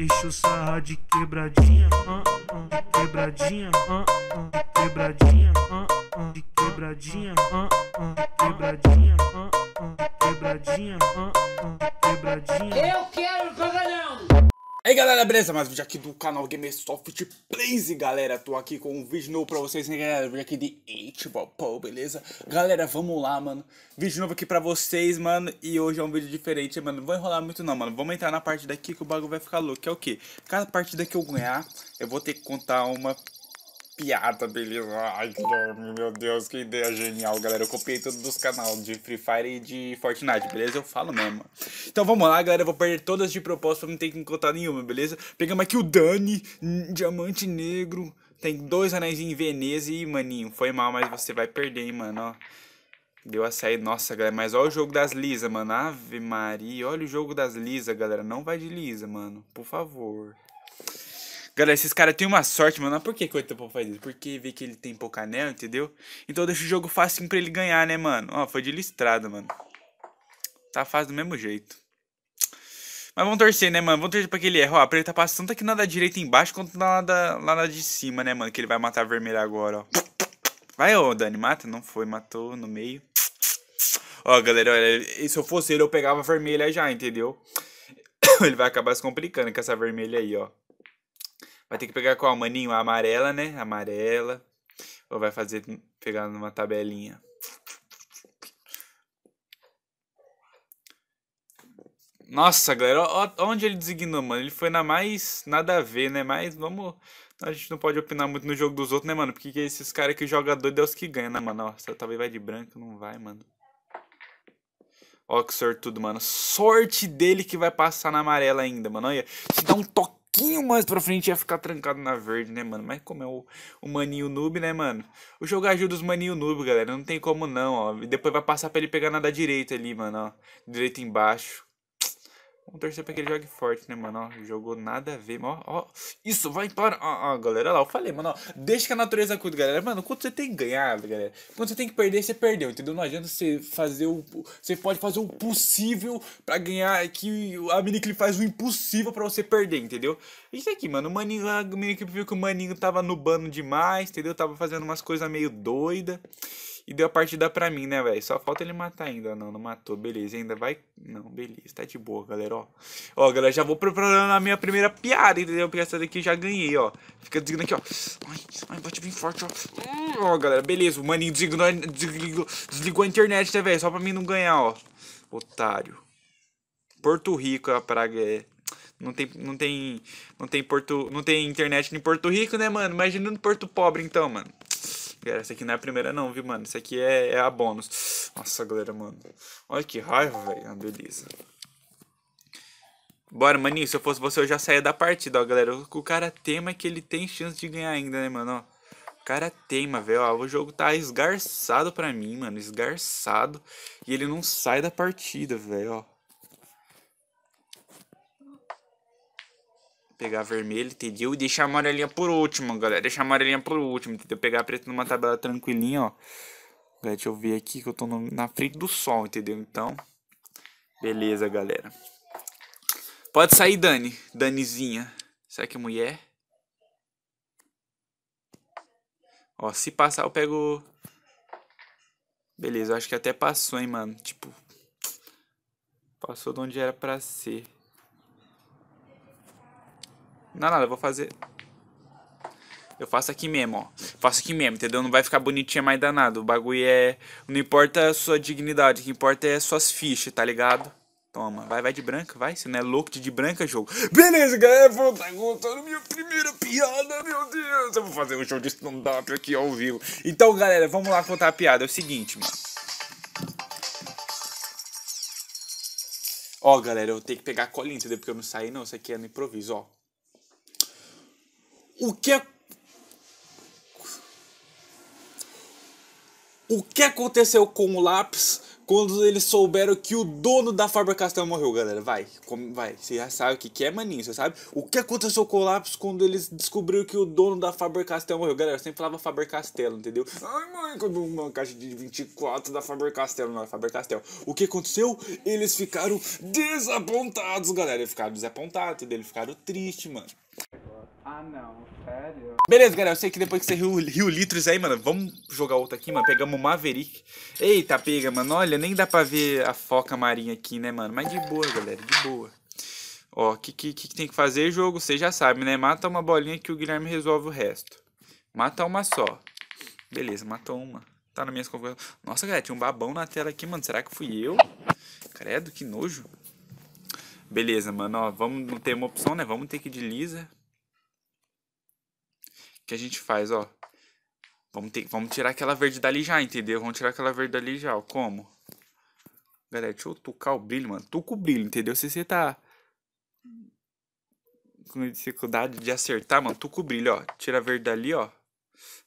Deixa sarra de quebradinha, de quebradinha, de quebradinha, de quebradinha, de quebradinha, de quebradinha, de quebradinha. Eu quero cagalhão! Aí galera, beleza? Mais um vídeo aqui do canal Soft Plays, galera. Tô aqui com um vídeo novo pra vocês, hein galera? Vídeo aqui de Itbopó, beleza? Galera, vamos lá, mano. Vídeo novo aqui pra vocês, mano. E hoje é um vídeo diferente, mano. Não vou enrolar muito não, mano. Vamos entrar na parte daqui que o bagulho vai ficar louco. Que é o quê? Cada partida que eu ganhar, eu vou ter que contar uma piada, beleza? Ai, meu Deus, que ideia genial, galera. Eu copiei tudo dos canais de Free Fire e de Fortnite, beleza? Eu falo mesmo. Então vamos lá, galera. Eu vou perder todas de propósito pra não ter que encontrar nenhuma, beleza? Pegamos aqui o Dani, Diamante Negro. Tem dois anéis em Veneza e, maninho, foi mal, mas você vai perder, hein, mano, ó. Deu a sair, nossa, galera, mas olha o jogo das Lisa, mano, ave maria, olha o jogo das Lisa, galera, não vai de Lisa, mano, por favor. Galera, esses caras têm uma sorte, mano. Mas por que, que o Oitapop faz isso? Porque vê que ele tem pouco anel, entendeu? Então deixa o jogo fácil pra ele ganhar, né, mano? Ó, foi de listrada, mano. Tá fácil do mesmo jeito. Mas vamos torcer, né, mano? Vamos torcer pra que ele erre. Ó, ele tá passando tanto aqui na da direita embaixo quanto na da, lá na de cima, né, mano? Que ele vai matar a vermelha agora, ó. Vai, ô, Dani, mata. Não foi, matou no meio. Ó, galera, olha, se eu fosse ele, eu pegava a vermelha já, entendeu? ele vai acabar se complicando com essa vermelha aí, ó. Vai ter que pegar qual maninho? A amarela, né? Amarela. Ou vai fazer pegar numa tabelinha? Nossa, galera, ó, ó, onde ele designou, mano? Ele foi na mais nada a ver, né? Mas vamos. A gente não pode opinar muito no jogo dos outros, né, mano? Porque esses caras que jogam doido é os que ganham, né, mano? Nossa, talvez vai de branco, não vai, mano. Ó, que sortudo, mano. Sorte dele que vai passar na amarela ainda, mano. Olha, se dá um toque pouquinho mais pra frente ia ficar trancado na verde, né, mano? Mas como é o, o maninho noob, né, mano? O jogo ajuda os maninho noob, galera. Não tem como não, ó. E depois vai passar pra ele pegar na da direita ali, mano, ó. Direita embaixo. Vamos torcer pra que ele jogue forte, né, mano? Ó, jogou nada a ver, mano. Ó, ó, isso, vai para. Ó, ó, galera, lá, eu falei, mano, ó, deixa que a natureza cuida, galera. Mano, quanto você tem ganhado, galera, quando você tem que perder, você perdeu, entendeu? Não adianta você fazer o. Você pode fazer o possível pra ganhar, é que a miniclip faz o impossível pra você perder, entendeu? Isso tá aqui, mano, o Maninho, a miniclip viu que o Maninho tava nubando demais, entendeu? Tava fazendo umas coisas meio doida e deu a partida pra mim, né, velho? Só falta ele matar ainda. Não, não matou. Beleza, ainda vai. Não, beleza. Tá de boa, galera, ó. Ó, galera, já vou preparando a minha primeira piada, entendeu? Porque essa daqui eu já ganhei, ó. Fica dizendo aqui, ó. Ai, ai, bate bem forte, ó. Hum, ó, galera, beleza. O maninho desligou, desligou, desligou a internet, né, velho? Só pra mim não ganhar, ó. Otário. Porto Rico, a praga é. Não tem, não tem, não tem Porto, não tem internet em Porto Rico, né, mano? Imagina no Porto Pobre então, mano. Galera, essa aqui não é a primeira não, viu, mano? Isso aqui é, é a bônus. Nossa, galera, mano. Olha que raiva, velho. Ah, beleza. Bora, maninho. Se eu fosse você, eu já saía da partida, ó, galera. O cara tema é que ele tem chance de ganhar ainda, né, mano? Ó cara tema velho. O jogo tá esgarçado pra mim, mano. Esgarçado. E ele não sai da partida, velho, ó. pegar vermelho, entendeu? E deixar a amarelinha por último, galera. Deixar a amarelinha por último, entendeu? Pegar preto numa tabela tranquilinha, ó. Galera, deixa eu ver aqui que eu tô no, na frente do sol, entendeu? Então, beleza, galera. Pode sair, Dani. Danizinha. Será que é mulher? Ó, se passar eu pego... Beleza, eu acho que até passou, hein, mano. Tipo, passou de onde era pra ser. Não, nada, eu vou fazer... Eu faço aqui mesmo, ó. Faço aqui mesmo, entendeu? Não vai ficar bonitinho é mais danado. O bagulho é... Não importa a sua dignidade, o que importa é suas fichas, tá ligado? Toma, vai, vai de branca, vai. Você não é louco de, de branca, jogo. Beleza, galera, vou estar contando minha primeira piada, meu Deus. Eu vou fazer um show de stand-up aqui ao vivo. Então, galera, vamos lá contar a piada. É o seguinte, mano. Ó, galera, eu tenho que pegar a colinha, entendeu? Porque eu não saí, não. Isso aqui é no improviso, ó o que é- o que aconteceu com o lápis quando eles souberam que o dono da Faber Castell morreu, galera? Vai, como, vai, você já sabe o que, que é, maninho, você sabe? O que aconteceu com o lápis quando eles descobriram que o dono da Faber Castell morreu? Galera, eu sempre falava Faber Castell, entendeu? Ai, mãe, quando uma caixa de 24 da Faber Castell, não é Faber Castell. O que aconteceu? Eles ficaram desapontados, galera. Eles ficaram desapontados, entendeu? Eles ficaram tristes, mano. Ah, não, sério? Beleza, galera, eu sei que depois que você riu, riu litros aí, mano, vamos jogar outra aqui, mano. Pegamos o Maverick. Eita, pega, mano, olha, nem dá pra ver a foca marinha aqui, né, mano? Mas de boa, galera, de boa. Ó, o que, que, que tem que fazer, jogo? Você já sabe, né? Mata uma bolinha que o Guilherme resolve o resto. Mata uma só. Beleza, matou uma. Tá nas minhas configurações. Nossa, galera, tinha um babão na tela aqui, mano. Será que fui eu? Credo, que nojo. Beleza, mano, ó, vamos, não tem uma opção, né? Vamos ter que ir de Lisa que a gente faz, ó. Vamos, ter, vamos tirar aquela verde dali já, entendeu? Vamos tirar aquela verde dali já, ó. Como? Galera, deixa eu tocar o brilho, mano. Tuca o brilho, entendeu? Se você tá com dificuldade de acertar, mano, tuca o brilho, ó. Tira a verde dali, ó.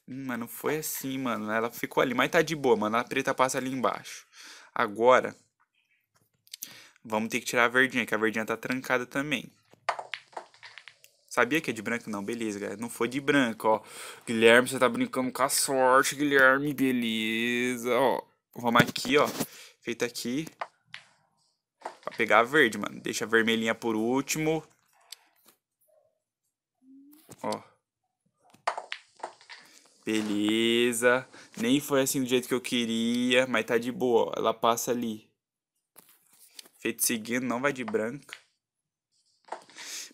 Hum, mano, não foi assim, mano. Ela ficou ali, mas tá de boa, mano. A preta passa ali embaixo. Agora, vamos ter que tirar a verdinha, que a verdinha tá trancada também. Sabia que é de branco? Não, beleza, galera. Não foi de branco, ó. Guilherme, você tá brincando com a sorte, Guilherme. Beleza, ó. Vamos aqui, ó. Feito aqui. Pra pegar a verde, mano. Deixa a vermelhinha por último. Ó. Beleza. Nem foi assim do jeito que eu queria, mas tá de boa, ó. Ela passa ali. Feito seguindo, não vai de branco.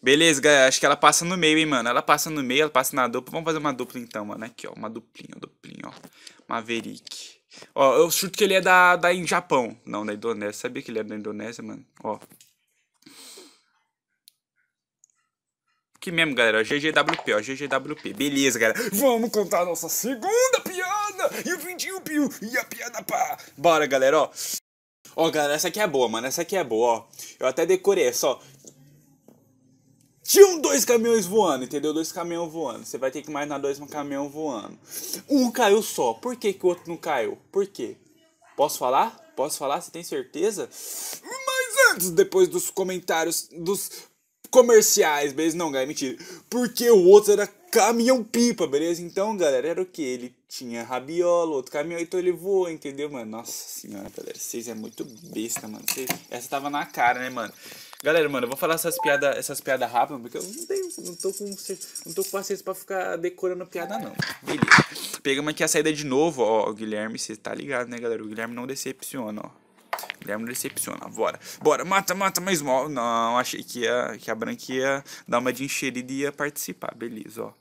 Beleza, galera. Acho que ela passa no meio, hein, mano. Ela passa no meio, ela passa na dupla. Vamos fazer uma dupla então, mano. Aqui, ó. Uma duplinha, duplinha, ó. Maverick. Ó, eu chuto que ele é da, da em Japão. Não, da Indonésia. Sabia que ele era é da Indonésia, mano. Ó. Que mesmo, galera. GGWP, ó. GGWP. Beleza, galera. Vamos contar a nossa segunda piada. E o Vindinho piu. E a piada pá. Bora, galera, ó. Ó, galera, essa aqui é boa, mano. Essa aqui é boa, ó. Eu até decorei essa, é ó tinham dois caminhões voando, entendeu? Dois caminhões voando. Você vai ter que imaginar dois caminhões voando. Um caiu só. Por que, que o outro não caiu? Por quê? Posso falar? Posso falar? Você tem certeza? Mas antes, depois dos comentários dos comerciais, beleza? Não, galera, mentira. Porque o outro era caminhão pipa, beleza? Então, galera, era o que? Ele tinha rabiola, outro caminhão, então ele voou, entendeu, mano? Nossa senhora, galera, vocês é muito besta, mano. Vocês... Essa tava na cara, né, mano? Galera, mano, eu vou falar essas piadas essas piada rápidas, porque eu não, tenho, não, tô com, não tô com paciência pra ficar decorando piada, não. Beleza. Pegamos aqui a saída de novo, ó. O Guilherme, você tá ligado, né, galera? O Guilherme não decepciona, ó. Guilherme não decepciona. Bora. Bora, mata, mata, mais mal. Não, achei que, ia, que a branca ia dar uma de enxerida e ia participar. Beleza, ó.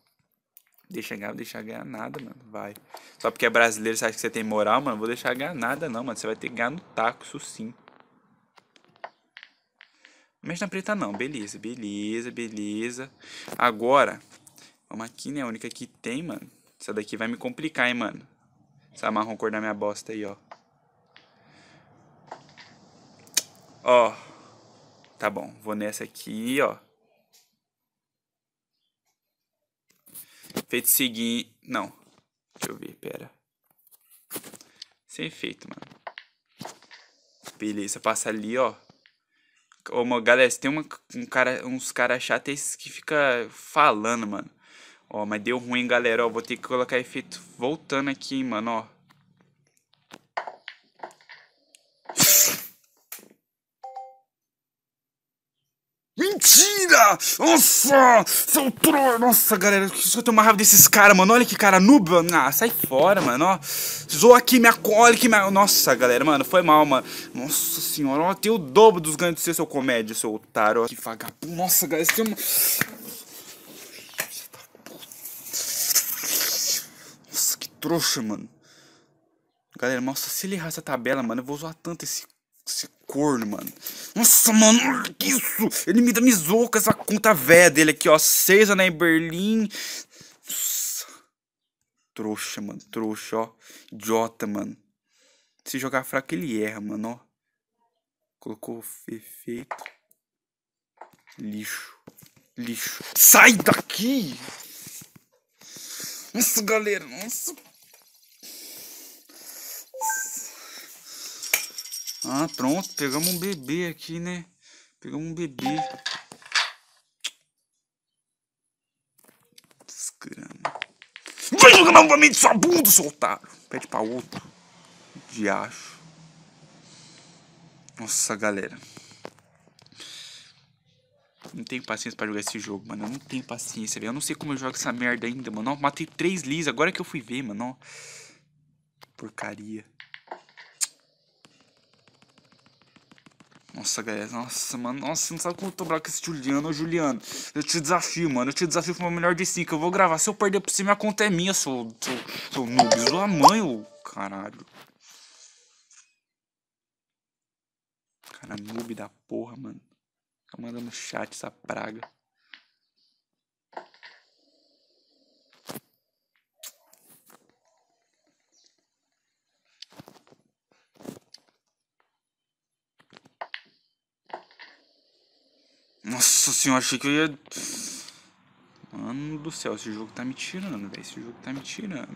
Deixa ganhar, deixar ganhar nada, mano. Vai. Só porque é brasileiro, você acha que você tem moral, mano? Vou deixar ganhar nada, não, mano. Você vai ter que ganhar no taco, isso sim. Mas na preta não, beleza, beleza, beleza. Agora, vamos aqui né a única que tem, mano. Essa daqui vai me complicar, hein, mano. Essa marrom cor da minha bosta aí, ó. Ó. Tá bom, vou nessa aqui, ó. Feito seguinte... Não. Deixa eu ver, pera. Sem efeito, mano. Beleza, passa ali, ó. Ô, mano, galera, tem uma, um cara, uns caras chatos é esses que fica falando, mano. Ó, mas deu ruim, galera. Ó, vou ter que colocar efeito voltando aqui, mano, ó. Mentira! Nossa! Seu troll! Nossa, galera, que eu tenho uma raiva desses caras, mano. Olha que cara nuba. Ah, sai fora, mano. Ó. Zoa aqui, me acolhe que minha... Nossa, galera, mano, foi mal, mano. Nossa senhora, ó, tem o dobro dos ganhos de ser seu comédia, seu otário. Que vagabundo. Nossa, galera, você tem uma... Nossa, que trouxa, mano. Galera, nossa, se ele errar essa tabela, mano, eu vou zoar tanto esse, esse corno, mano. Nossa, mano, olha que isso. Ele me damizou com essa conta velha dele aqui, ó. Seis em Berlim. Nossa. Trouxa, mano. Trouxa, ó. Idiota, mano. Se jogar fraco, ele erra, mano, ó. Colocou efeito. Lixo. Lixo. Sai daqui! Nossa, galera. Nossa, Ah, pronto. Pegamos um bebê aqui, né? Pegamos um bebê. Desgrama. Vai jogar novamente sua bunda, seu Pede pra outro. Diacho. Nossa, galera. Não tenho paciência pra jogar esse jogo, mano. Eu não tenho paciência, velho. Eu não sei como eu jogo essa merda ainda, mano. Ó, matei três Liz agora que eu fui ver, mano. Porcaria. Nossa, galera, nossa, mano, nossa, você não sabe como eu tô bravo com esse Juliano, ô Juliano. Eu te desafio, mano, eu te desafio pra uma melhor de 5. Eu vou gravar, se eu perder pra você, minha conta é minha, seu, seu, seu noob. Sua mãe, ô caralho. Cara, noob da porra, mano. Tá mandando chat essa praga. Nossa senhora, achei que eu ia. Mano do céu, esse jogo tá me tirando, velho. Esse jogo tá me tirando.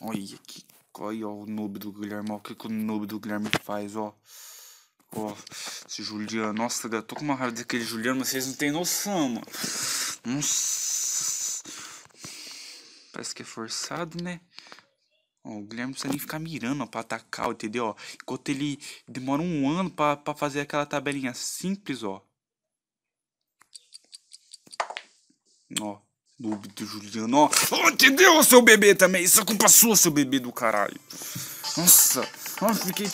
Olha que. Olha ó, o noob do Guilherme. Olha o que, que o noob do Guilherme faz, ó. Ó, esse Juliano. Nossa, eu tô com uma raiva daquele Juliano, vocês não tem noção, mano. Nossa. Parece que é forçado, né? Ó, o Guilherme não precisa nem ficar mirando para pra atacar, entendeu? Ó, enquanto ele demora um ano pra, fazer aquela tabelinha simples, ó. Ó. Noob do Juliano, ó. Oh, entendeu, seu bebê também? Isso é culpa sua, seu bebê do caralho. Nossa, nossa, fiquei.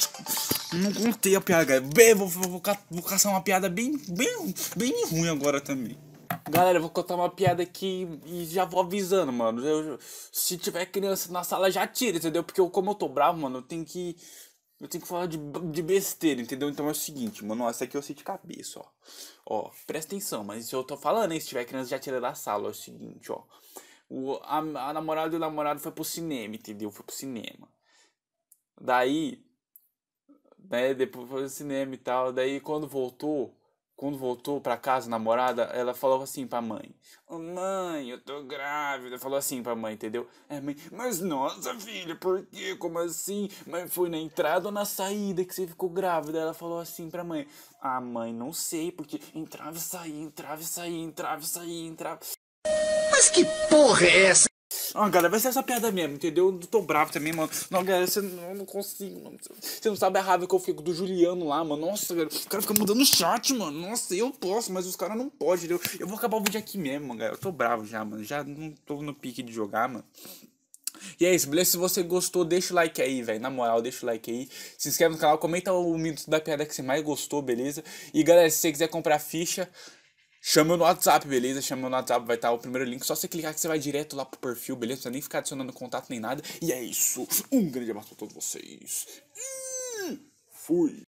Não contei a piada, galera. vou, vou, vou, caçar uma piada bem, bem, bem ruim agora também. Galera, eu vou contar uma piada aqui e já vou avisando, mano. Eu, se tiver criança na sala, já tira, entendeu? Porque eu, como eu tô bravo, mano, eu tenho que. Eu tenho que falar de, de besteira, entendeu? Então é o seguinte, mano, essa aqui eu sei de cabeça, ó. Ó, presta atenção, mas eu tô falando, hein? Se tiver criança, já tira da sala. É o seguinte, ó. O, a, a namorada e o namorado foi pro cinema, entendeu? Foi pro cinema. Daí. Né, depois foi pro cinema e tal. Daí quando voltou quando voltou para casa, namorada, ela falou assim pra mãe: oh, Mãe, eu tô grávida. Falou assim pra mãe, entendeu? É, mãe, mas nossa, filha, por quê? Como assim? Mas foi na entrada ou na saída que você ficou grávida? Ela falou assim pra mãe: Ah, mãe, não sei, porque entrava e saía, entrava e saía, entrava e saía, entrava. Mas que porra é essa? Ah, galera, vai ser essa piada mesmo, entendeu? Eu tô bravo também, mano. Não, galera, você não, não consigo, mano. Você não sabe a raiva que eu fico do Juliano lá, mano. Nossa, galera, o cara fica mudando o chat, mano. Nossa, eu posso, mas os caras não podem, entendeu? Eu vou acabar o vídeo aqui mesmo, mano, galera. Eu tô bravo já, mano. Já não tô no pique de jogar, mano. E é isso, beleza? Se você gostou, deixa o like aí, velho. Na moral, deixa o like aí. Se inscreve no canal, comenta o minuto da piada que você mais gostou, beleza? E galera, se você quiser comprar ficha, Chama no WhatsApp, beleza? Chama no WhatsApp, vai estar tá o primeiro link. Só você clicar que você vai direto lá pro perfil, beleza? Não precisa nem ficar adicionando contato nem nada. E é isso. Um grande abraço pra todos vocês. Fui.